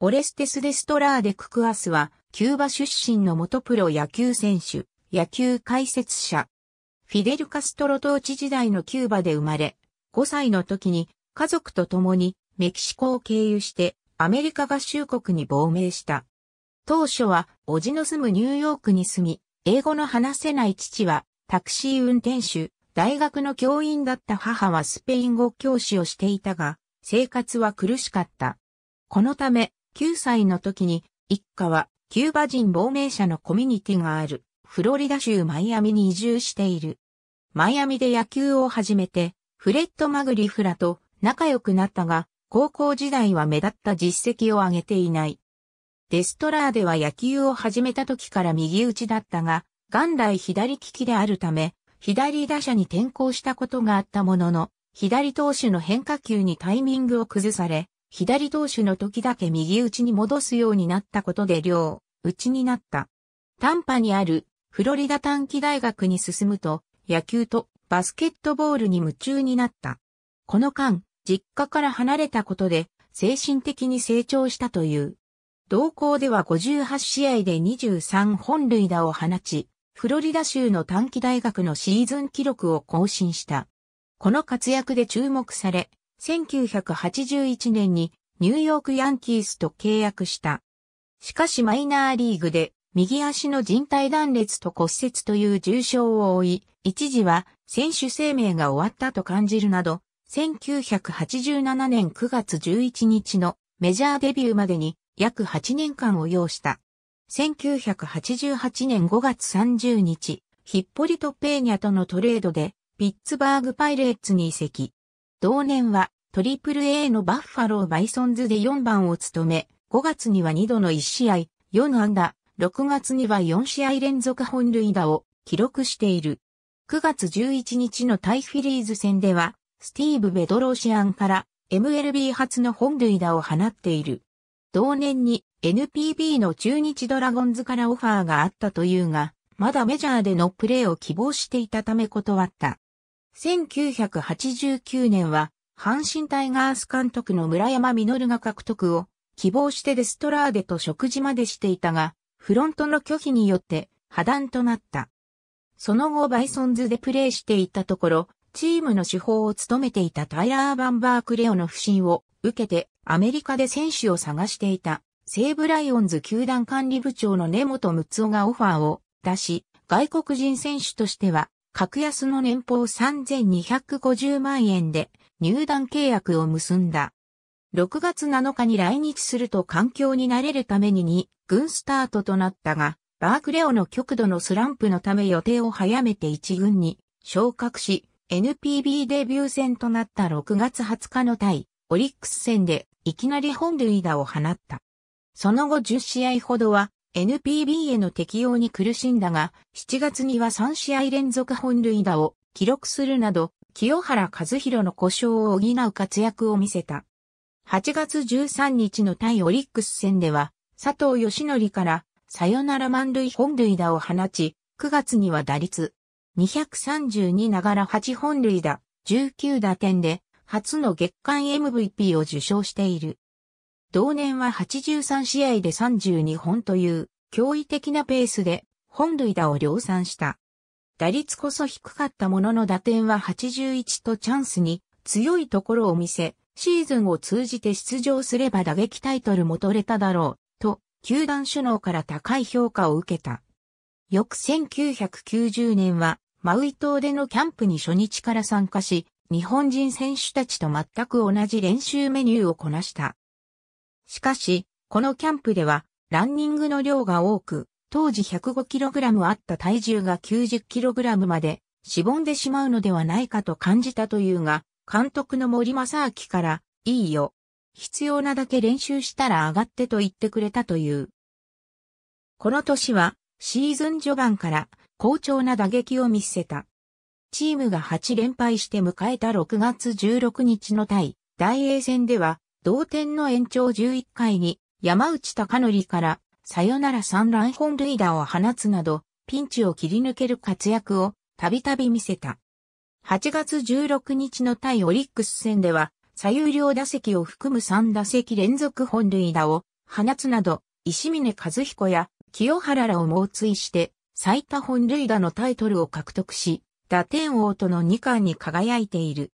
オレステス・デストラーデ・ククアスは、キューバ出身の元プロ野球選手、野球解説者。フィデル・カストロ統治時代のキューバで生まれ、5歳の時に家族と共にメキシコを経由してアメリカ合衆国に亡命した。当初は、おじの住むニューヨークに住み、英語の話せない父は、タクシー運転手、大学の教員だった母はスペイン語教師をしていたが、生活は苦しかった。このため、9歳の時に、一家はキューバ人亡命者のコミュニティがあるフロリダ州マイアミに移住している。マイアミで野球を始めて、フレッド・マグリフラと仲良くなったが、高校時代は目立った実績を上げていない。デストラーでは野球を始めた時から右打ちだったが、元来左利きであるため、左打者に転向したことがあったものの、左投手の変化球にタイミングを崩され、左投手の時だけ右打ちに戻すようになったことで両打ちになった。短波にあるフロリダ短期大学に進むと野球とバスケットボールに夢中になった。この間、実家から離れたことで精神的に成長したという。同校では58試合で23本塁打を放ち、フロリダ州の短期大学のシーズン記録を更新した。この活躍で注目され、1981年にニューヨークヤンキースと契約した。しかしマイナーリーグで右足の人体断裂と骨折という重傷を負い、一時は選手生命が終わったと感じるなど、1987年9月11日のメジャーデビューまでに約8年間を要した。1988年5月30日、ヒッポリト・ペーニャとのトレードでピッツバーグ・パイレーツに移籍。同年は、トリプル A のバッファローバイソンズで4番を務め、5月には2度の1試合、4安打、6月には4試合連続本塁打を記録している。9月11日のタイフィリーズ戦では、スティーブ・ベドローシアンから MLB 初の本塁打を放っている。同年に NPB の中日ドラゴンズからオファーがあったというが、まだメジャーでのプレーを希望していたため断った。1989年は、阪神タイガース監督の村山実が獲得を希望してデストラーデと食事までしていたが、フロントの拒否によって破談となった。その後バイソンズでプレーしていたところ、チームの主砲を務めていたタイラー・バンバークレオの不審を受けてアメリカで選手を探していた西武ライオンズ球団管理部長の根本睦夫がオファーを出し、外国人選手としては格安の年俸3250万円で入団契約を結んだ。6月7日に来日すると環境に慣れるために2軍スタートとなったが、バークレオの極度のスランプのため予定を早めて1軍に昇格し、NPB デビュー戦となった6月20日の対オリックス戦でいきなり本塁打を放った。その後10試合ほどは NPB への適用に苦しんだが、7月には3試合連続本塁打を記録するなど、清原和弘の故障を補う活躍を見せた。8月13日の対オリックス戦では、佐藤義則からサヨナラ満塁本塁打を放ち、9月には打率232ながら8本塁打、19打点で、初の月間 MVP を受賞している。同年は83試合で32本という驚異的なペースで本塁打を量産した。打率こそ低かったものの打点は81とチャンスに強いところを見せ、シーズンを通じて出場すれば打撃タイトルも取れただろう、と、球団首脳から高い評価を受けた。翌1990年は、マウイ島でのキャンプに初日から参加し、日本人選手たちと全く同じ練習メニューをこなした。しかし、このキャンプでは、ランニングの量が多く、当時 105kg あった体重が 90kg まで、しぼんでしまうのではないかと感じたというが、監督の森正明から、いいよ。必要なだけ練習したら上がってと言ってくれたという。この年は、シーズン序盤から好調な打撃を見せた。チームが8連敗して迎えた6月16日の対大英戦では同点の延長11回に山内貴則からサヨナラ三乱本塁打を放つなど、ピンチを切り抜ける活躍をたびたび見せた。8月16日の対オリックス戦では、左右両打席を含む3打席連続本塁打を放つなど、石峰和彦や清原らを猛追して最多本塁打のタイトルを獲得し、打点王との2冠に輝いている。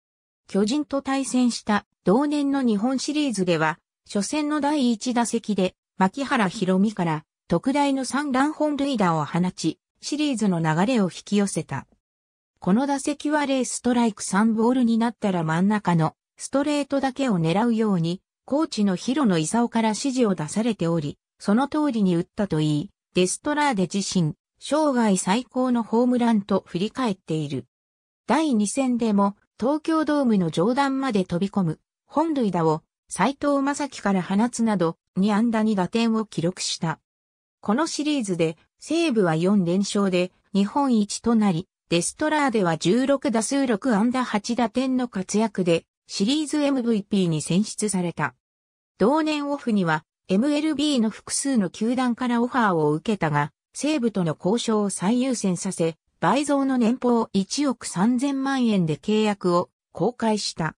巨人と対戦した同年の日本シリーズでは、初戦の第1打席で、牧原博美から特大の三乱本塁打を放ち、シリーズの流れを引き寄せた。この打席はレーストライク3ボールになったら真ん中のストレートだけを狙うように、コーチの広野勲から指示を出されており、その通りに打ったといい、デストラーで自身、生涯最高のホームランと振り返っている。第2戦でも東京ドームの上段まで飛び込む、本塁打を、斎藤正樹から放つなど、2安打2打点を記録した。このシリーズで、西武は4連勝で、日本一となり、デストラーでは16打数6安打8打点の活躍で、シリーズ MVP に選出された。同年オフには、MLB の複数の球団からオファーを受けたが、西武との交渉を最優先させ、倍増の年俸1億3000万円で契約を公開した。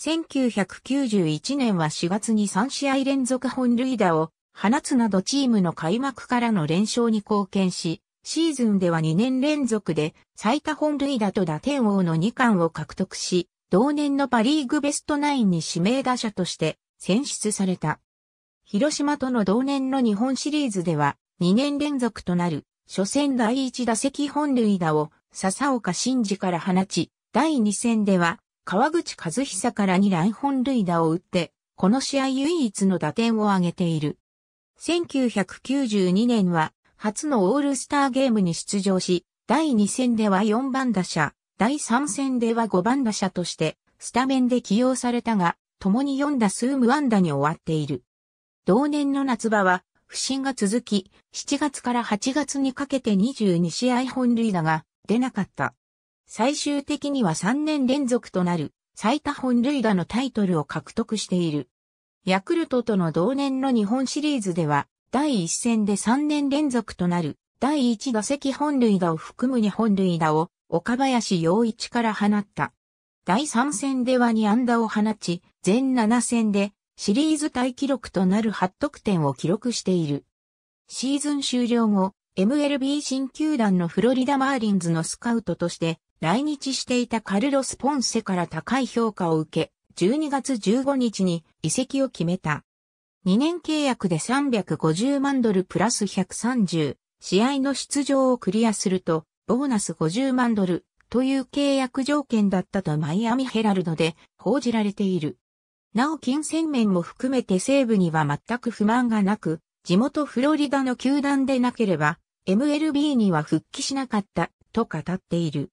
1991年は4月に3試合連続本塁打を放つなどチームの開幕からの連勝に貢献し、シーズンでは2年連続で最多本塁打と打点王の2冠を獲得し、同年のパリーグベストナインに指名打者として選出された。広島との同年の日本シリーズでは2年連続となる初戦第1打席本塁打を笹岡慎治から放ち、第2戦では川口和久から2乱本塁打を打って、この試合唯一の打点を挙げている。1992年は初のオールスターゲームに出場し、第2戦では4番打者、第3戦では5番打者としてスタメンで起用されたが、共に4打数無安打に終わっている。同年の夏場は不振が続き、7月から8月にかけて22試合本塁打が出なかった。最終的には3年連続となる最多本塁打のタイトルを獲得している。ヤクルトとの同年の日本シリーズでは、第1戦で3年連続となる第1打席本塁打を含む2本塁打を岡林洋一から放った。第3戦では2安打を放ち、全7戦でシリーズ大記録となる8得点を記録している。シーズン終了後、MLB 新球団のフロリダマーリンズのスカウトとして来日していたカルロス・ポンセから高い評価を受け、12月15日に移籍を決めた。2年契約で350万ドルプラス130試合の出場をクリアすると、ボーナス50万ドルという契約条件だったとマイアミヘラルドで報じられている。なお金銭面も含めて西部には全く不満がなく、地元フロリダの球団でなければ、MLB には復帰しなかった、と語っている。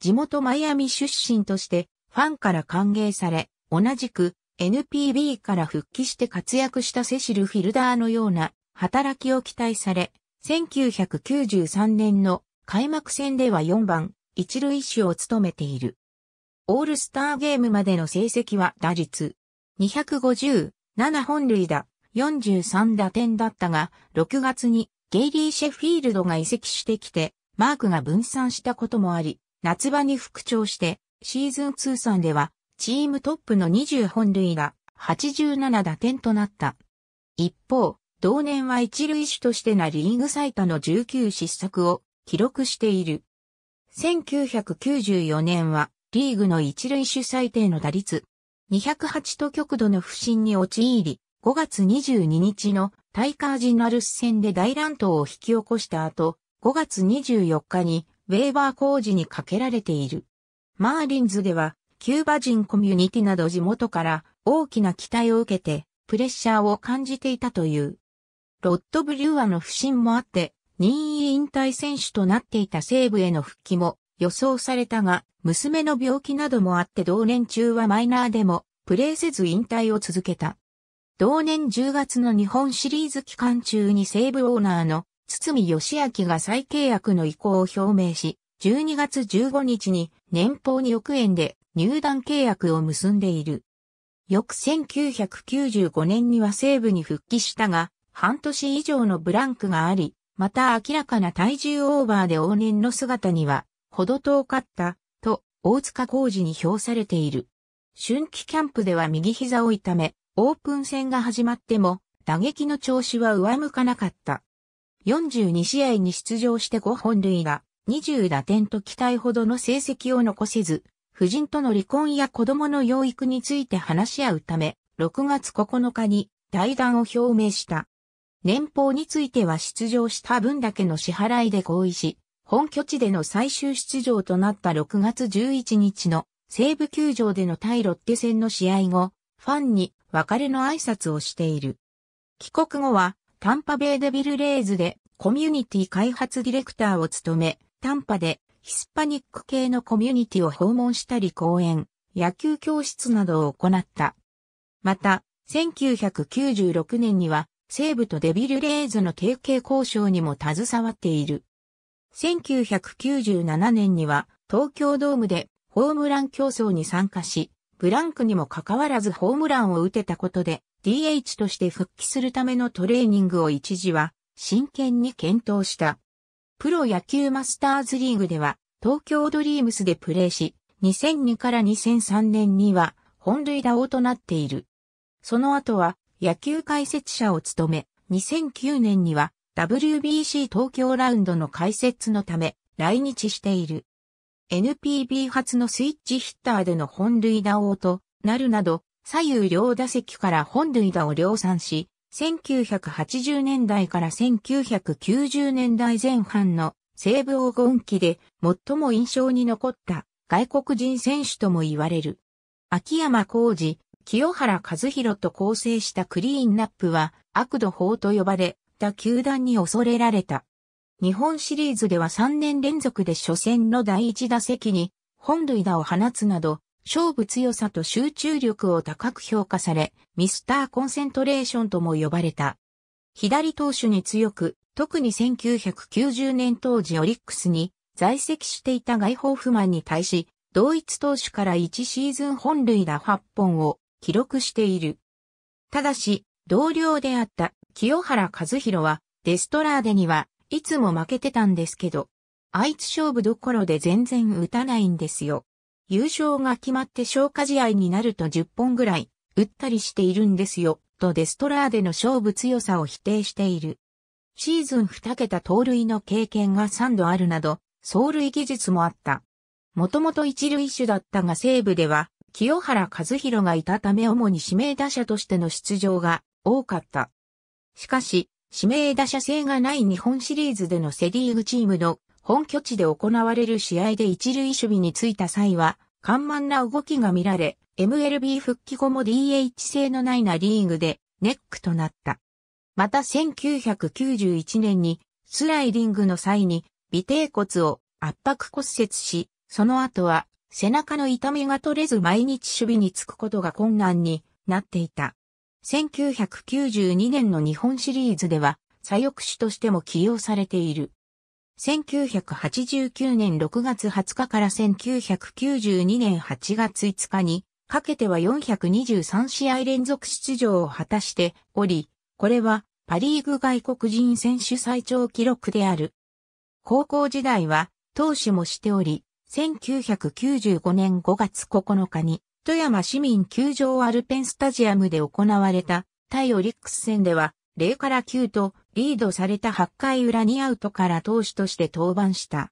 地元マイアミ出身として、ファンから歓迎され、同じく NPB から復帰して活躍したセシル・フィルダーのような働きを期待され、1993年の開幕戦では4番、一塁手を務めている。オールスターゲームまでの成績は打率2 5 7本塁打、43打点だったが、6月にゲイリー・シェフィールドが移籍してきて、マークが分散したこともあり、夏場に復調して、シーズン通算では、チームトップの20本塁打、87打点となった。一方、同年は一塁手としてなリーグ最多の19失策を記録している。1994年はリーグの一塁手最低の打率208と極度の不振に陥り、5月22日のタイカージナルス戦で大乱闘を引き起こした後、5月24日にウェーバー工事にかけられている。マーリンズでは、キューバ人コミュニティなど地元から大きな期待を受けて、プレッシャーを感じていたという。ロッド・ブリュアの不振もあって、任意引退選手となっていた西部への復帰も予想されたが、娘の病気などもあって同年中はマイナーでも、プレーせず引退を続けた。同年10月の日本シリーズ期間中に西武オーナーの堤義明が再契約の意向を表明し、12月15日に年俸2億円で入団契約を結んでいる。翌1995年には西部に復帰したが、半年以上のブランクがあり、また明らかな体重オーバーで往年の姿にはほど遠かった、と、大塚浩二に評されている。春季キャンプでは右膝を痛め、オープン戦が始まっても、打撃の調子は上向かなかった。42試合に出場して5本類が、20打点と期待ほどの成績を残せず、夫人との離婚や子供の養育について話し合うため、6月9日に退団を表明した。年俸については出場した分だけの支払いで合意し、本拠地での最終出場となった6月11日の西武球場での対ロッテ戦の試合後、ファンに別れの挨拶をしている。帰国後は、タンパベイデビルレイズでコミュニティ開発ディレクターを務め、タンパでヒスパニック系のコミュニティを訪問したり講演、野球教室などを行った。また、1996年には西部とデビルレイズの提携交渉にも携わっている。1997年には東京ドームでホームラン競争に参加し、ブランクにもかかわらずホームランを打てたことで DH として復帰するためのトレーニングを一時は真剣に検討した。プロ野球マスターズリーグでは東京ドリームスでプレーし、2002から2003年には本塁打王となっている。その後は野球解説者を務め、2009年には WBC 東京ラウンドの解説のため来日している。NPB 初のスイッチヒッターでの本塁打王となるなど、左右両打席から本塁打を量産し、1980年代から1990年代前半の西部黄金期で最も印象に残った外国人選手とも言われる。秋山浩二、清原和弘と構成したクリーンナップは悪度法と呼ばれ、った球団に恐れられた。日本シリーズでは3年連続で初戦の第1打席に本塁打を放つなど、勝負強さと集中力を高く評価され、ミスターコンセントレーションとも呼ばれた。左投手に強く、特に1990年当時オリックスに在籍していた外方不満に対し、同一投手から1シーズン本塁打8本を記録している。ただし、同僚であった清原和弘は、デストラーデには、いつも負けてたんですけど、あいつ勝負どころで全然打たないんですよ。優勝が決まって消化試合になると10本ぐらい、打ったりしているんですよ、とデストラーデの勝負強さを否定している。シーズン2桁盗塁の経験が3度あるなど、走塁技術もあった。もともと一塁手だったが西部では、清原和弘がいたため主に指名打者としての出場が多かった。しかし、指名打者制がない日本シリーズでのセリーグチームの本拠地で行われる試合で一塁守備についた際は、緩慢な動きが見られ、MLB 復帰後も DH 制のないなリーグでネックとなった。また1991年にスライディングの際に尾低骨を圧迫骨折し、その後は背中の痛みが取れず毎日守備につくことが困難になっていた。1992年の日本シリーズでは、左翼手としても起用されている。1989年6月20日から1992年8月5日に、かけては423試合連続出場を果たしており、これはパリーグ外国人選手最長記録である。高校時代は投手もしており、1995年5月9日に富山市民球場アルペンスタジアムで行われた対オリックス戦では0から9とリードされた8回裏にアウトから投手として登板した。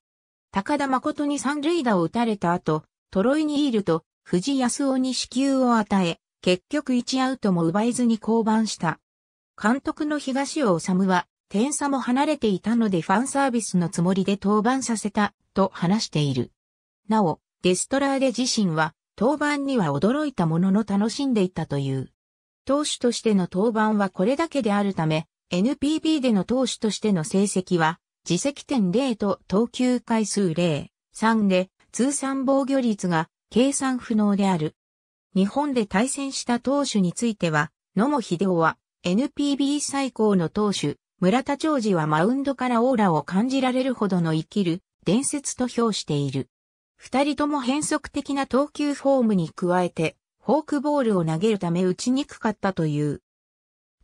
高田誠に三塁打を打たれた後、トロイにールと藤安夫に支給を与え、結局1アウトも奪えずに降板した。監督の東尾治は点差も離れていたのでファンサービスのつもりで登板させたと話している。なお、デストラーデ自身は登板には驚いたものの楽しんでいたという。投手としての登板はこれだけであるため、NPB での投手としての成績は、自責点0と投球回数0、3で、通算防御率が計算不能である。日本で対戦した投手については、野茂秀夫は NPB 最高の投手、村田長治はマウンドからオーラを感じられるほどの生きる伝説と評している。二人とも変則的な投球フォームに加えて、フォークボールを投げるため打ちにくかったという。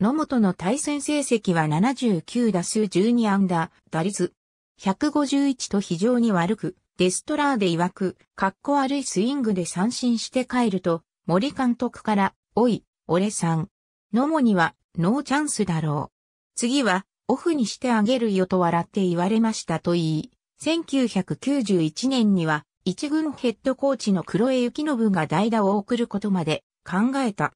野本の対戦成績は79打数12安打、打率151と非常に悪く、デストラーで曰く、かっこ悪いスイングで三振して帰ると、森監督から、おい、俺さん。野茂には、ノーチャンスだろう。次は、オフにしてあげるよと笑って言われましたと言い、1991年には、一軍ヘッドコーチの黒江幸信が代打を送ることまで考えた。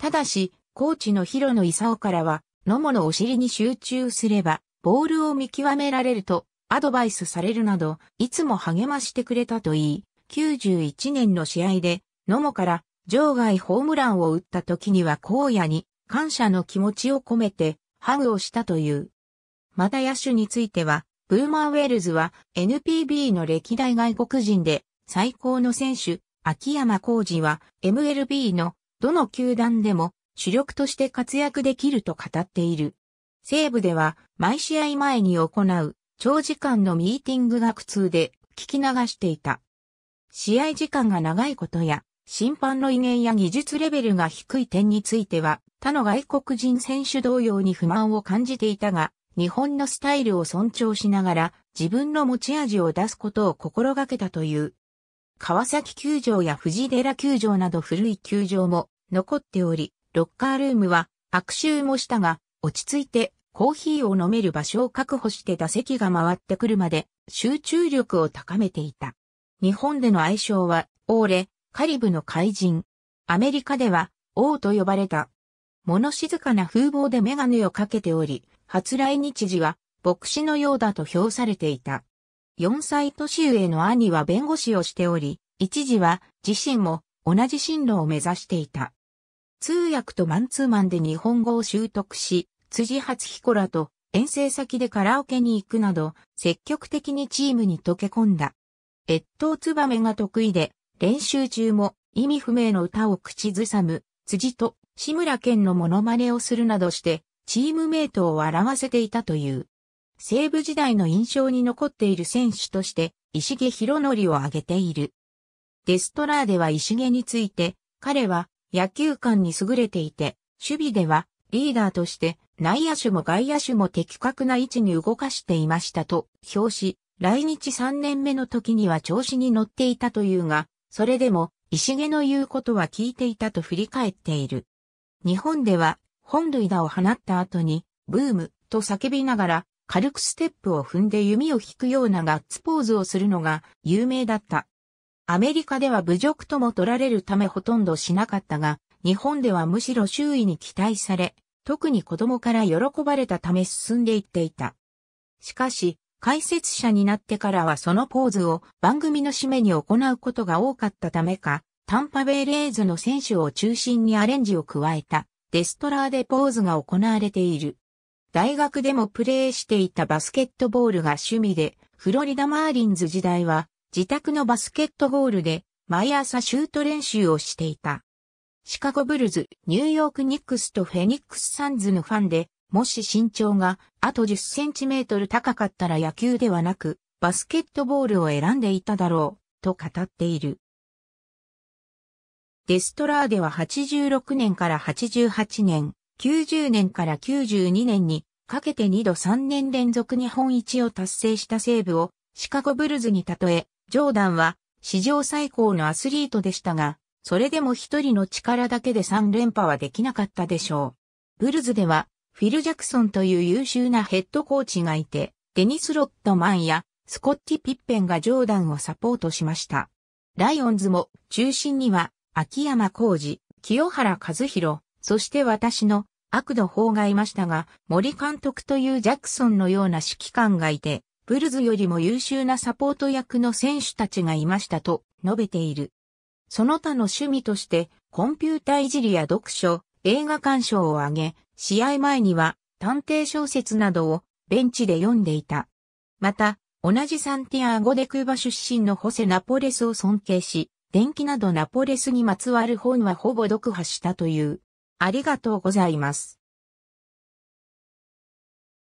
ただし、コーチの広野勲からは、野茂のお尻に集中すれば、ボールを見極められると、アドバイスされるなど、いつも励ましてくれたといい、91年の試合で、野茂から場外ホームランを打った時には荒野に感謝の気持ちを込めてハグをしたという。また野手については、ブーマーウェルズは NPB の歴代外国人で最高の選手、秋山浩二は MLB のどの球団でも主力として活躍できると語っている。西部では毎試合前に行う長時間のミーティングが苦痛で聞き流していた。試合時間が長いことや審判の威厳や技術レベルが低い点については他の外国人選手同様に不満を感じていたが、日本のスタイルを尊重しながら自分の持ち味を出すことを心がけたという。川崎球場や藤寺球場など古い球場も残っており、ロッカールームは悪臭もしたが、落ち着いてコーヒーを飲める場所を確保して打席が回ってくるまで集中力を高めていた。日本での愛称は、オーレ、カリブの怪人。アメリカでは、王と呼ばれた物静かな風貌でメガネをかけており、初来日時は牧師のようだと評されていた。4歳年上の兄は弁護士をしており、一時は自身も同じ進路を目指していた。通訳とマンツーマンで日本語を習得し、辻初彦らと遠征先でカラオケに行くなど、積極的にチームに溶け込んだ。越冬ツバメが得意で、練習中も意味不明の歌を口ずさむ、辻と志村健のモノマネをするなどして、チームメイトを笑わせていたという。西武時代の印象に残っている選手として、石毛博則を挙げている。デストラーでは石毛について、彼は野球観に優れていて、守備ではリーダーとして内野手も外野手も的確な位置に動かしていましたと表し、来日3年目の時には調子に乗っていたというが、それでも石毛の言うことは聞いていたと振り返っている。日本では本塁打を放った後に、ブームと叫びながら、軽くステップを踏んで弓を引くようなガッツポーズをするのが有名だった。アメリカでは侮辱とも取られるためほとんどしなかったが、日本ではむしろ周囲に期待され、特に子供から喜ばれたため進んでいっていた。しかし、解説者になってからはそのポーズを番組の締めに行うことが多かったためか、タンパベイレーズの選手を中心にアレンジを加えたデストラーデポーズが行われている。大学でもプレーしていたバスケットボールが趣味で、フロリダマーリンズ時代は自宅のバスケットゴールで毎朝シュート練習をしていた。シカゴブルズ、ニューヨークニックスとフェニックスサンズのファンで、もし身長があと10センチメートル高かったら野球ではなく、バスケットボールを選んでいただろう、と語っている。デストラーデは86年から88年、90年から92年にかけて2度3年連続日本一を達成した西部をシカゴブルズに例え、ジョーダンは史上最高のアスリートでしたが、それでも一人の力だけで3連覇はできなかったでしょう。ブルズでは、フィル・ジャクソンという優秀なヘッドコーチがいて、デニス・ロットマンやスコッティ・ピッペンがジョーダンをサポートしました。ライオンズも中心には秋山浩二、清原和弘、そして私の悪の方がいましたが、森監督というジャクソンのような指揮官がいて、ブルズよりも優秀なサポート役の選手たちがいましたと述べている。その他の趣味として、コンピュータいじりや読書、映画鑑賞を挙げ、試合前には探偵小説などをベンチで読んでいた。また、同じサンティアーゴ・デ・クーバ出身のホセ・ナポレスを尊敬し、電気などナポレスにまつわる本はほぼ読破したという。ありがとうございます。